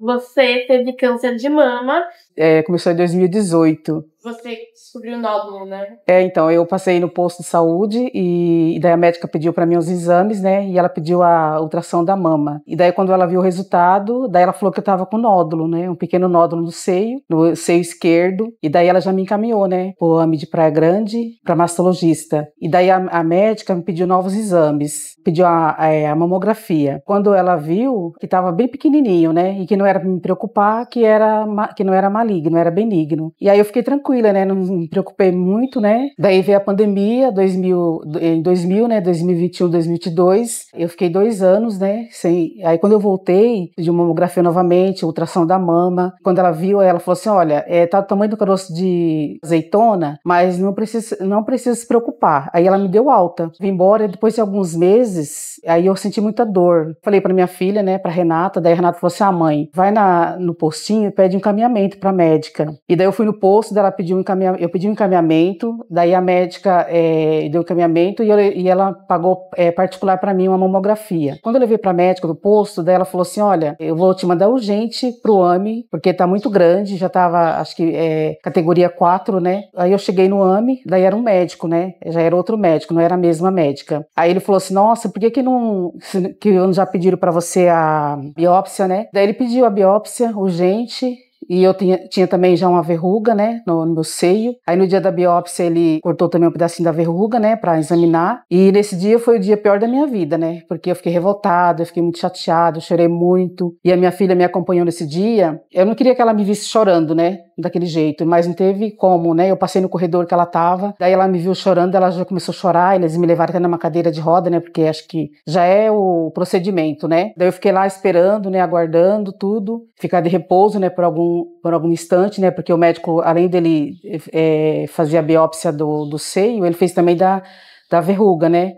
você teve câncer de mama. É, começou em 2018 você descobriu o nódulo, né? É, então, eu passei no posto de saúde e, e daí a médica pediu para mim os exames, né? E ela pediu a ultrassom da mama. E daí quando ela viu o resultado, daí ela falou que eu tava com nódulo, né? Um pequeno nódulo no seio, no seio esquerdo. E daí ela já me encaminhou, né? Pro AMI de Praia Grande, para mastologista. E daí a, a, médica me pediu novos exames, pediu a, a, é, a mamografia. Quando ela viu que tava bem pequenininho, né? E que não era pra me preocupar, que era que não era maligno, era benigno. E aí eu fiquei tranquila tranquila, né? Não me preocupei muito, né? Daí veio a pandemia, 2000, em 2000, né? 2021, 2022. Eu fiquei dois anos, né? Sem... Aí quando eu voltei, de uma mamografia novamente, ultrassom da mama. Quando ela viu, ela falou assim, olha, é, tá o tamanho do caroço de azeitona, mas não precisa, não precisa se preocupar. Aí ela me deu alta. Vim embora, depois de alguns meses, aí eu senti muita dor. Falei para minha filha, né? Para Renata. Daí a Renata falou assim, ah, mãe, vai na, no postinho e pede um encaminhamento para médica. E daí eu fui no posto dela pedi um encaminhamento, eu pedi um encaminhamento, daí a médica é, deu o encaminhamento e, eu, e ela pagou é, particular para mim uma mamografia. Quando eu levei para a médica do posto, daí ela falou assim, olha, eu vou te mandar urgente pro AMI, porque tá muito grande, já tava, acho que é, categoria 4, né? Aí eu cheguei no AMI, daí era um médico, né? Já era outro médico, não era a mesma médica. Aí ele falou assim, nossa, por que que não, que já pediram para você a biópsia, né? Daí ele pediu a biópsia urgente, e eu tinha, tinha também já uma verruga, né, no, no, meu seio. Aí no dia da biópsia ele cortou também um pedacinho da verruga, né, para examinar. E nesse dia foi o dia pior da minha vida, né, porque eu fiquei revoltada, eu fiquei muito chateada, eu chorei muito. E a minha filha me acompanhou nesse dia. Eu não queria que ela me visse chorando, né, daquele jeito, mas não teve como, né? Eu passei no corredor que ela tava, daí ela me viu chorando, ela já começou a chorar, eles me levaram até numa cadeira de roda, né? Porque acho que já é o procedimento, né? Daí eu fiquei lá esperando, né, aguardando tudo, ficar de repouso, né, por algum por algum instante, né? Porque o médico, além dele é, fazer a biópsia do, do seio, ele fez também da, da verruga, né?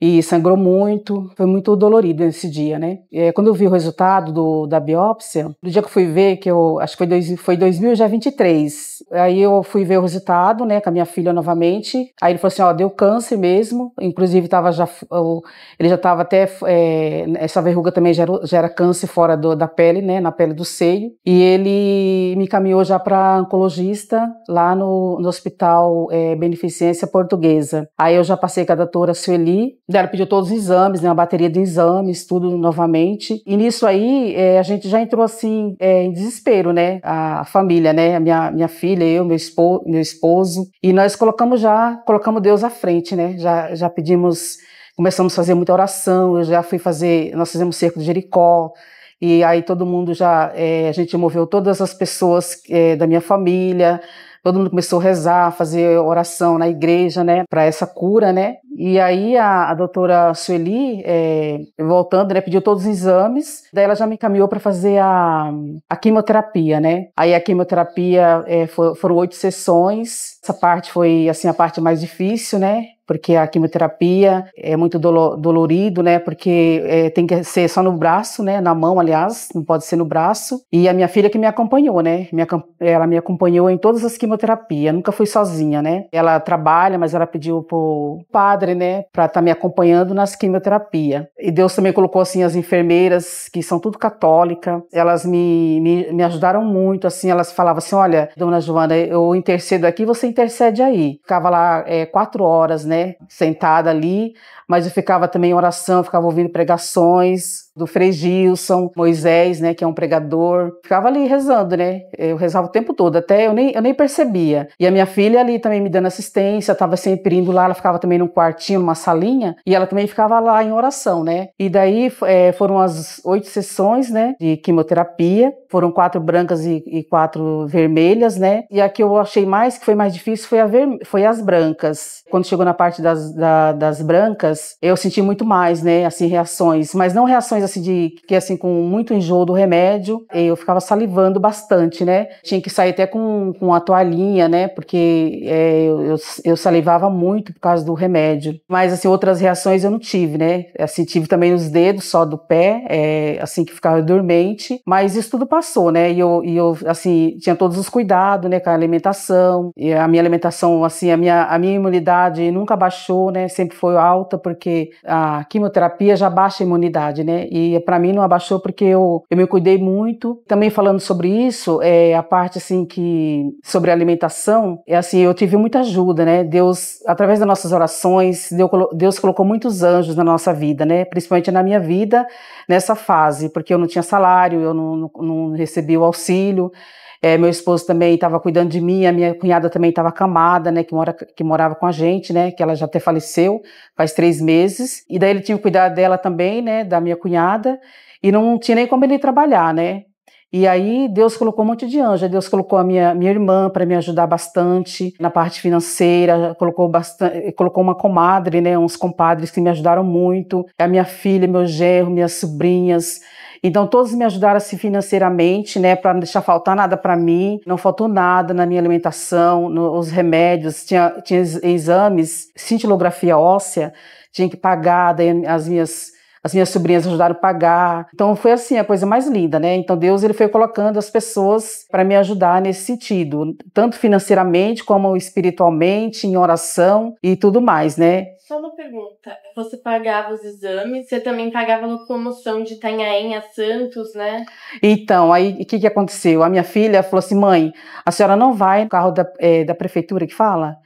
e sangrou muito, foi muito dolorido nesse dia, né? É, quando eu vi o resultado do, da biópsia, do dia que eu fui ver, que eu acho que foi, dois, foi 2023, aí eu fui ver o resultado, né, com a minha filha novamente, aí ele falou assim, ó, deu câncer mesmo, inclusive tava já, ele já tava até, é, essa verruga também gera gera câncer fora do, da pele, né, na pele do seio, e ele me encaminhou já para oncologista lá no, no Hospital é, Beneficência Portuguesa. Aí eu já passei com a doutora Sueli, ela pediu todos os exames, né, uma bateria de exames, tudo novamente. E nisso aí, é, a gente já entrou assim, é, em desespero, né? A, família, né? A minha, minha filha, eu, meu esposo, meu esposo. E nós colocamos já, colocamos Deus à frente, né? Já, já pedimos, começamos a fazer muita oração. Eu já fui fazer, nós fizemos cerco de Jericó. E aí todo mundo já, é, a gente moveu todas as pessoas é, da minha família todo mundo começou a rezar, fazer oração na igreja, né, para essa cura, né? E aí a, a doutora Sueli, é, voltando, né, pediu todos os exames, daí ela já me encaminhou para fazer a, a, quimioterapia, né? Aí a quimioterapia é, foram oito sessões, essa parte foi, assim, a parte mais difícil, né? porque a quimioterapia é muito dolorido, né? Porque é, tem que ser só no braço, né? Na mão, aliás, não pode ser no braço. E a minha filha que me acompanhou, né? ela me acompanhou em todas as quimioterapias, nunca fui sozinha, né? Ela trabalha, mas ela pediu pro padre padre, né, para estar tá me acompanhando nas quimioterapia. E Deus também colocou assim as enfermeiras que são tudo católica, elas me, me, me ajudaram muito, assim, elas falavam assim, olha, dona Joana, eu intercedo aqui, você intercede aí. Ficava lá é, quatro horas, né, sentada ali, mas eu ficava também em oração, ficava ouvindo pregações do Frei Gilson, Moisés, né, que é um pregador. Ficava ali rezando, né? Eu rezava o tempo todo, até eu nem, eu nem percebia. E a minha filha ali também me dando assistência, estava sempre indo lá, ela ficava também num quartinho, numa salinha, e ela também ficava lá em oração, né? E daí é, foram as oito sessões, né, de quimioterapia, foram quatro brancas e, e, quatro vermelhas, né? E a que eu achei mais, que foi mais difícil, foi, ver, foi as brancas. Quando chegou na parte das, da, das brancas, dias, eu senti muito mais, né, assim, reações, mas não reações assim de que assim com muito enjoo do remédio, eu ficava salivando bastante, né? Tinha que sair até com, com a toalhinha, né? Porque é, eu, eu salivava muito por causa do remédio. Mas assim, outras reações eu não tive, né? Assim, tive também os dedos só do pé, é, assim que ficava dormente, mas isso tudo passou, né? E eu, e eu assim, tinha todos os cuidados, né, com a alimentação. E a minha alimentação, assim, a minha a minha imunidade nunca baixou, né? Sempre foi alta, por porque a quimioterapia já baixa a imunidade, né? E para mim não abaixou porque eu, eu me cuidei muito. Também falando sobre isso, é a parte assim que sobre alimentação, é assim, eu tive muita ajuda, né? Deus, através das nossas orações, Deus colocou muitos anjos na nossa vida, né? Principalmente na minha vida, nessa fase, porque eu não tinha salário, eu não, não, não recebi o auxílio. É, meu esposo também estava cuidando de mim, a minha cunhada também estava acamada, né, que, mora, que morava com a gente, né, que ela já até faleceu faz três meses. E daí ele tinha que cuidar dela também, né, da minha cunhada, e não tinha nem como ele trabalhar, né. E aí Deus colocou um monte de anjo. Deus colocou a minha, minha irmã para me ajudar bastante na parte financeira, colocou bastante, colocou uma comadre, né, uns compadres que me ajudaram muito, a minha filha, meu gerro, minhas sobrinhas, então todos me ajudaram assim financeiramente, né, para não deixar faltar nada para mim. Não faltou nada na minha alimentação, nos remédios, tinha, tinha exames, cintilografia óssea, tinha que pagar daí, as minhas Assim, as minhas sobrinhas ajudaram a pagar. Então foi assim, a coisa mais linda, né? Então Deus ele foi colocando as pessoas para me ajudar nesse sentido, tanto financeiramente como espiritualmente, em oração e tudo mais, né? Só uma pergunta. Você pagava os exames, você também pagava no locomoção de Itanhaém a Santos, né? Então, aí o que, que aconteceu? A minha filha falou assim: mãe, a senhora não vai no carro da, é, da prefeitura que fala?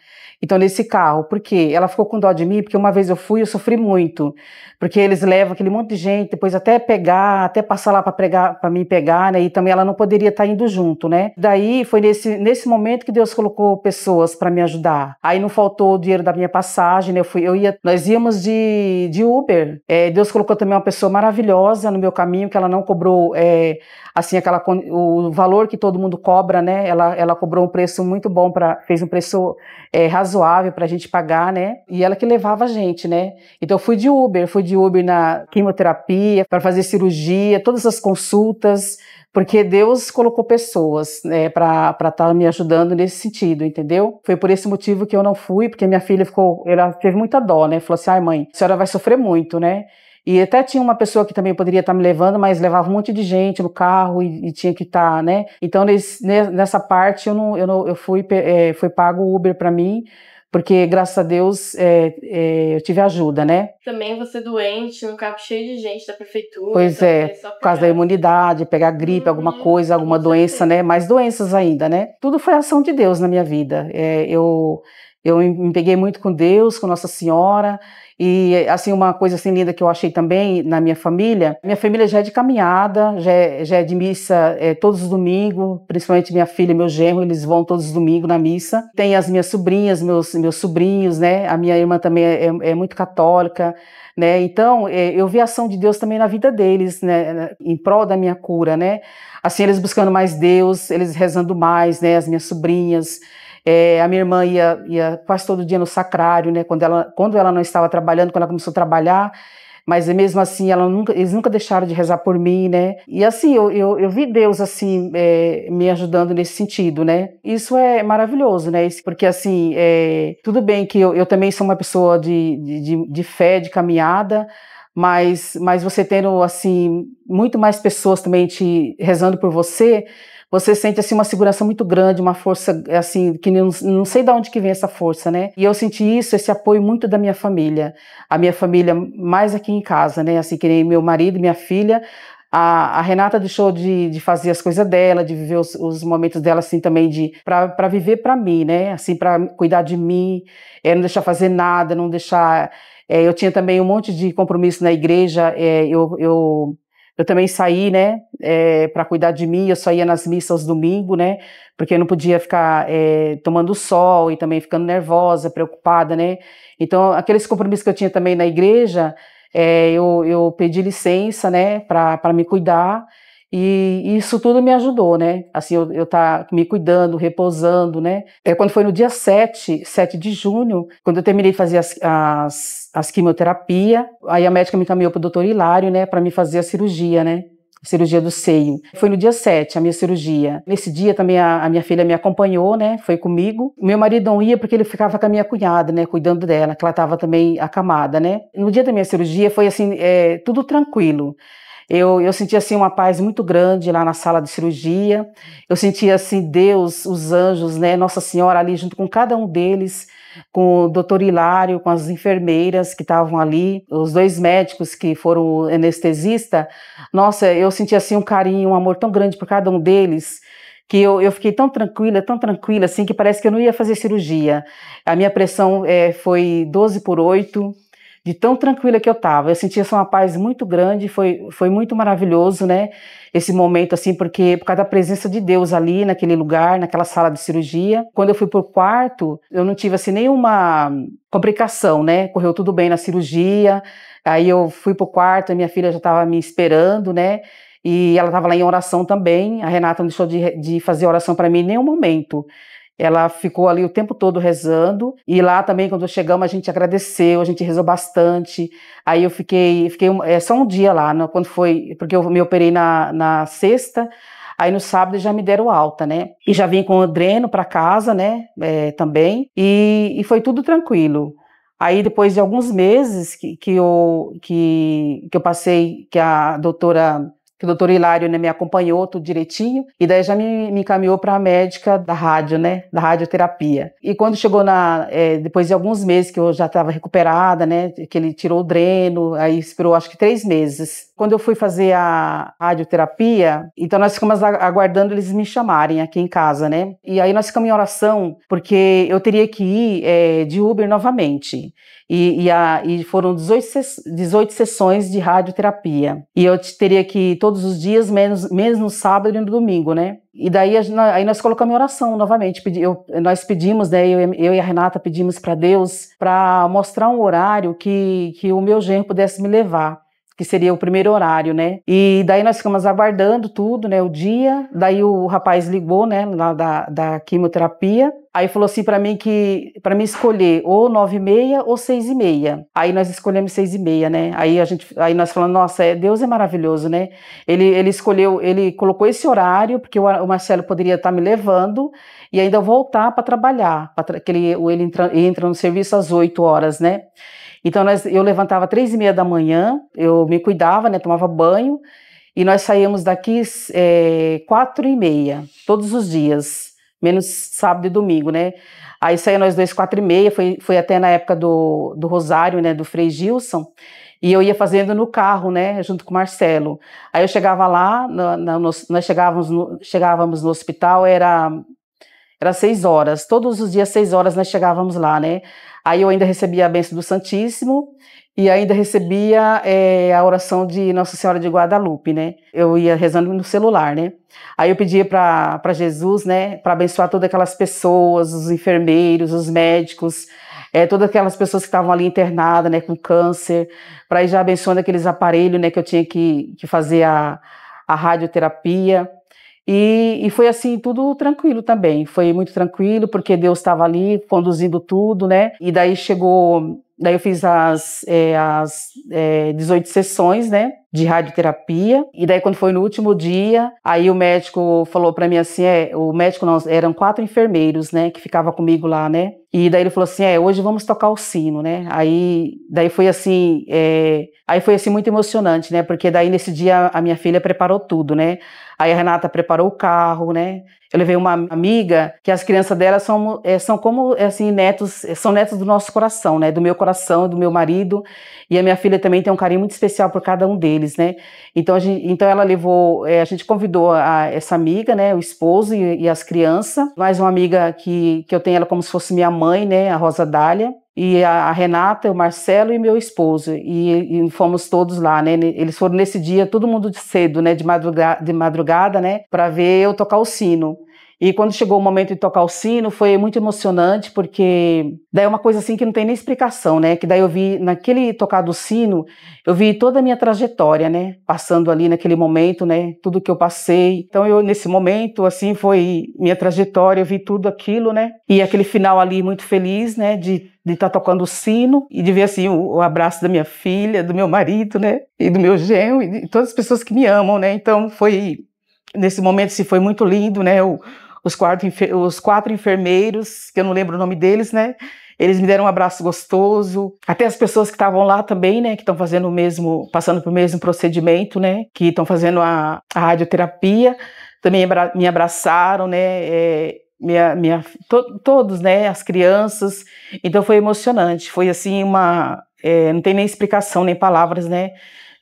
Então, nesse carro, por quê? Ela ficou com dó de mim, porque uma vez eu fui, eu sofri muito. Porque eles levam aquele monte de gente, depois até pegar, até passar lá para mim pegar, né? E também ela não poderia estar tá indo junto, né? Daí foi nesse, nesse momento que Deus colocou pessoas para me ajudar. Aí não faltou o dinheiro da minha passagem, né? Eu fui, eu ia, nós íamos de, de Uber. É, Deus colocou também uma pessoa maravilhosa no meu caminho, que ela não cobrou, é, assim, aquela, o valor que todo mundo cobra, né? Ela, ela cobrou um preço muito bom, para fez um preço é, razoável razoável para a gente pagar, né? E ela que levava a gente, né? Então eu fui de Uber, fui de Uber na quimioterapia, para fazer cirurgia, todas as consultas, porque Deus colocou pessoas né, para estar tá me ajudando nesse sentido, entendeu? Foi por esse motivo que eu não fui, porque minha filha ficou, ela teve muita dó, né? Falou assim, ai mãe, a senhora vai sofrer muito, né? E até tinha uma pessoa que também poderia estar tá me levando, mas levava um monte de gente no carro e, e tinha que estar, tá, né? Então, nesse, nessa parte, eu não, eu não eu fui, é, foi pago o Uber para mim, porque graças a Deus é, é, eu tive ajuda, né? Também você doente, num carro cheio de gente da prefeitura. Pois é, por causa da imunidade, pegar gripe, uhum. alguma coisa, alguma doença, né? Mais doenças ainda, né? Tudo foi ação de Deus na minha vida. É, eu eu me peguei muito com Deus, com Nossa Senhora, e assim uma coisa assim linda que eu achei também na minha família. Minha família já é de caminhada, já é, já é de missa é, todos os domingos, principalmente minha filha e meu genro, eles vão todos os domingos na missa. Tem as minhas sobrinhas, meus, meus sobrinhos, né? A minha irmã também é, é, é muito católica, né? Então, é, eu vi a ação de Deus também na vida deles, né? Em prol da minha cura, né? Assim, eles buscando mais Deus, eles rezando mais, né? As minhas sobrinhas é, a minha irmã ia, ia quase todo dia no sacrário, né? Quando ela, quando ela não estava trabalhando, quando ela começou a trabalhar, mas mesmo assim ela nunca, eles nunca deixaram de rezar por mim, né? E assim eu, eu, eu vi Deus assim é, me ajudando nesse sentido, né? Isso é maravilhoso, né? Porque assim é, tudo bem que eu, eu também sou uma pessoa de, de, de fé, de caminhada, mas, mas você tendo, assim, muito mais pessoas também te rezando por você, você sente, assim, uma segurança muito grande, uma força, assim, que não, não sei de onde que vem essa força, né? E eu senti isso, esse apoio muito da minha família, a minha família mais aqui em casa, né? Assim, que nem meu marido, minha filha, a, a Renata deixou de, de, fazer as coisas dela, de viver os, os momentos dela assim também de para viver para mim, né? Assim para cuidar de mim, é, não deixar fazer nada, não deixar. É, eu tinha também um monte de compromisso na igreja. É, eu, eu eu também saí, né, é, para cuidar de mim, eu só ia nas missas aos domingos, né, porque eu não podia ficar é, tomando sol e também ficando nervosa, preocupada, né, então aqueles compromissos que eu tinha também na igreja, é, eu, eu, pedi licença, né, para me cuidar, e, isso tudo me ajudou, né, assim, eu, eu tá me cuidando, repousando, né, é, quando foi no dia 7, 7 de junho, quando eu terminei de fazer as, as, as quimioterapia, aí a médica me encaminhou para o doutor Hilário, né, para me fazer a cirurgia, né, cirurgia do seio. Foi no dia 7 a minha cirurgia. Nesse dia também a, a minha filha me acompanhou, né? Foi comigo. Meu marido não ia porque ele ficava com a minha cunhada, né? Cuidando dela, que ela estava também acamada, né? No dia da minha cirurgia foi assim, é, tudo tranquilo. Eu, eu senti assim uma paz muito grande lá na sala de cirurgia. Eu senti assim Deus, os anjos, né, Nossa Senhora ali junto com cada um deles, com o doutor Hilário, com as enfermeiras que estavam ali, os dois médicos que foram anestesista. Nossa, eu senti assim um carinho, um amor tão grande por cada um deles que eu, eu fiquei tão tranquila, tão tranquila, assim, que parece que eu não ia fazer cirurgia. A minha pressão é, foi 12 por 8, de tão tranquila que eu estava. Eu sentia assim, uma paz muito grande, foi, foi muito maravilhoso, né? Esse momento, assim, porque por causa da presença de Deus ali, naquele lugar, naquela sala de cirurgia. Quando eu fui para o quarto, eu não tive, assim, nenhuma complicação, né? Correu tudo bem na cirurgia. Aí eu fui para o quarto, a minha filha já estava me esperando, né? E ela estava lá em oração também. A Renata não deixou de, de fazer oração para mim em nenhum momento. Ela ficou ali o tempo todo rezando e lá também quando chegamos a gente agradeceu, a gente rezou bastante. Aí eu fiquei, fiquei é, só um dia lá, né, quando foi porque eu me operei na, na sexta. Aí no sábado já me deram alta, né? E já vim com o dreno para casa, né? É, também e, e foi tudo tranquilo. Aí, depois de alguns meses que, que, eu, que, que eu passei, que a doutora que o doutor Hilário né, me acompanhou tudo direitinho, e daí já me, me encaminhou para a médica da rádio, né, da radioterapia. E quando chegou na, é, depois de alguns meses que eu já estava recuperada, né, que ele tirou o dreno, aí esperou acho que três meses. Quando eu fui fazer a radioterapia, então nós ficamos aguardando eles me chamarem aqui em casa, né, e aí nós ficamos em oração, porque eu teria que ir é, de Uber novamente. E, e, a, e foram 18, 18 sessões de radioterapia. E eu teria que todo todos os dias, menos, menos no sábado e no domingo, né? E daí aí nós colocamos em oração novamente. Pedi, eu, nós pedimos, né, eu, eu, e a Renata pedimos para Deus para mostrar um horário que, que o meu genro pudesse me levar. Que seria o primeiro horário, né? E daí nós ficamos aguardando tudo, né? O dia. Daí o rapaz ligou, né? Lá da, da quimioterapia Aí falou assim para mim que para mim escolher ou nove e meia ou seis e meia. Aí nós escolhemos seis e meia, né? Aí a gente, aí nós falamos, nossa, é, Deus é maravilhoso, né? Ele, ele escolheu, ele colocou esse horário porque o, o Marcelo poderia estar tá me levando e ainda voltar para trabalhar, para que ele, ele entra, entra no serviço às oito horas, né? Então nós, eu levantava três e meia da manhã, eu me cuidava, né? Tomava banho e nós saímos daqui é, quatro e meia todos os dias menos sábado e domingo, né? Aí saía nós dois quatro e meia, foi, foi até na época do, do Rosário, né, do Frei Gilson, e eu ia fazendo no carro, né, junto com o Marcelo. Aí eu chegava lá, na, na, nós chegávamos no, chegávamos no hospital, era era seis horas, todos os dias seis horas nós chegávamos lá, né? Aí eu ainda recebia a benção do Santíssimo e ainda recebia é, a oração de Nossa Senhora de Guadalupe, né? Eu ia rezando no celular, né? Aí eu pedia para Jesus, né, para abençoar todas aquelas pessoas, os enfermeiros, os médicos, é, todas aquelas pessoas que estavam ali internadas, né, com câncer, para ir já abençoando aqueles aparelhos, né, que eu tinha que, que fazer a, a radioterapia. E, e, foi assim, tudo tranquilo também. Foi muito tranquilo, porque Deus estava ali conduzindo tudo, né? E daí chegou Daí eu fiz as, é, as é, eh, 18 sessões, né? de radioterapia. E daí, quando foi no último dia, aí o médico falou para mim assim: é, o médico eram quatro enfermeiros, né, que ficava comigo lá, né? E daí ele falou assim: é, hoje vamos tocar o sino, né? Aí, daí foi assim, é, aí foi assim muito emocionante, né? Porque daí nesse dia a minha filha preparou tudo, né? Aí a Renata preparou o carro, né? Eu levei uma amiga que as crianças dela são, é, são como é assim netos, são netos do nosso coração, né? Do meu coração, do meu marido. E a minha filha também tem um carinho muito especial por cada um deles deles, né? Então, a gente, então ela levou, é, a gente convidou a, essa amiga, né, o esposo e, e as crianças, mais uma amiga que, que eu tenho ela como se fosse minha mãe, né, a Rosa Dália, e a, a Renata, o Marcelo e meu esposo, e, e, fomos todos lá, né? Eles foram nesse dia, todo mundo de cedo, né, de madrugada, de madrugada né, para ver eu tocar o sino. E quando chegou o momento de tocar o sino, foi muito emocionante, porque daí é uma coisa assim que não tem nem explicação, né? Que daí eu vi, naquele tocar do sino, eu vi toda a minha trajetória, né? Passando ali naquele momento, né? Tudo que eu passei. Então eu, nesse momento, assim, foi minha trajetória, eu vi tudo aquilo, né? E aquele final ali muito feliz, né? De de estar tá tocando o sino e de ver assim o, o, abraço da minha filha, do meu marido, né, e do meu genro e de todas as pessoas que me amam, né. Então foi nesse momento se assim, foi muito lindo, né os, quatro, os quatro enfermeiros, que eu não lembro o nome deles, né? Eles me deram um abraço gostoso. Até as pessoas que estavam lá também, né? Que estão fazendo o mesmo, passando pelo mesmo procedimento, né? Que estão fazendo a, a, radioterapia, também me abraçaram, né? É, minha, minha, to, todos, né? As crianças. Então foi emocionante. Foi assim uma, é, não tem nem explicação nem palavras, né?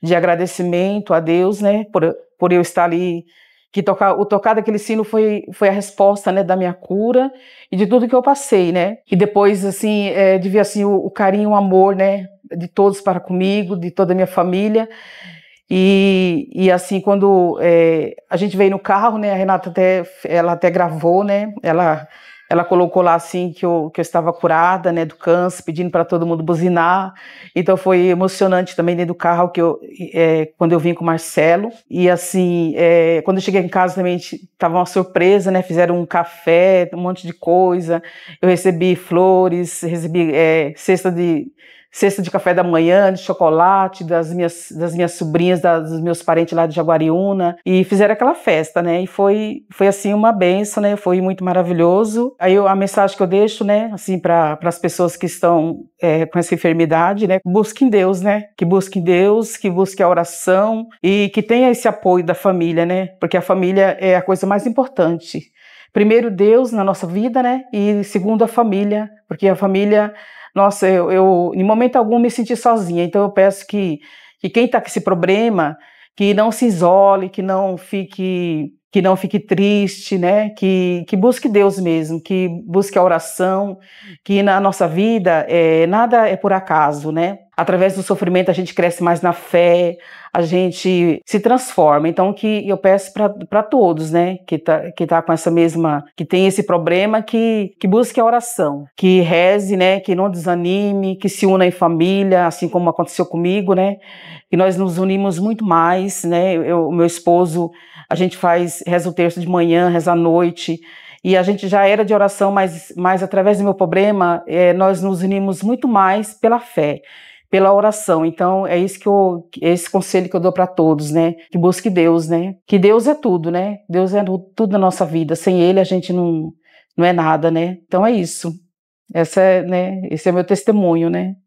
De agradecimento a Deus, né? Por, por eu estar ali que tocar, o tocar daquele sino foi, foi a resposta, né, da minha cura e de tudo que eu passei, né? E depois, assim, é, devia assim, o, o carinho, o amor, né, de todos para comigo, de toda a minha família. E, e assim, quando é, a gente veio no carro, né, a Renata até, ela até gravou, né, ela ela colocou lá assim que eu, que eu estava curada, né, do câncer, pedindo para todo mundo buzinar. Então foi emocionante também dentro do carro que eu é, quando eu vim com o Marcelo e assim é, quando eu cheguei em casa também estava uma surpresa, né? Fizeram um café, um monte de coisa. Eu recebi flores, recebi é, cesta de cesta de café da manhã, de chocolate, das minhas, das minhas sobrinhas, dos meus parentes lá de Jaguariúna, e fizeram aquela festa, né? E foi, foi assim uma benção, né? Foi muito maravilhoso. Aí eu, a mensagem que eu deixo, né, assim, para as pessoas que estão é, com essa enfermidade, né? Busquem Deus, né? Que busquem Deus, que busquem a oração e que tenha esse apoio da família, né? Porque a família é a coisa mais importante primeiro Deus na nossa vida, né? E segundo a família, porque a família nossa, eu, eu em momento algum me senti sozinha, então eu peço que, que quem está com esse problema, que não se isole, que não fique que não fique triste, né? Que, que busque Deus mesmo, que busque a oração, que na nossa vida é, nada é por acaso, né? Através do sofrimento a gente cresce mais na fé, a gente se transforma. Então que eu peço para todos, né, que tá, que tá com essa mesma, que tem esse problema, que, que busque a oração, que reze, né, que não desanime, que se una em família, assim como aconteceu comigo, né, que nós nos unimos muito mais, né, eu, meu esposo, a gente faz, reza o terço de manhã, reza à noite, e a gente já era de oração, mas, mas através do meu problema, é, nós nos unimos muito mais pela fé pela oração. Então é isso que eu, esse conselho que eu dou para todos, né? Que busque Deus, né? Que Deus é tudo, né? Deus é tudo na nossa vida. Sem Ele a gente não não é nada, né? Então é isso. Essa é, né? Esse é meu testemunho, né?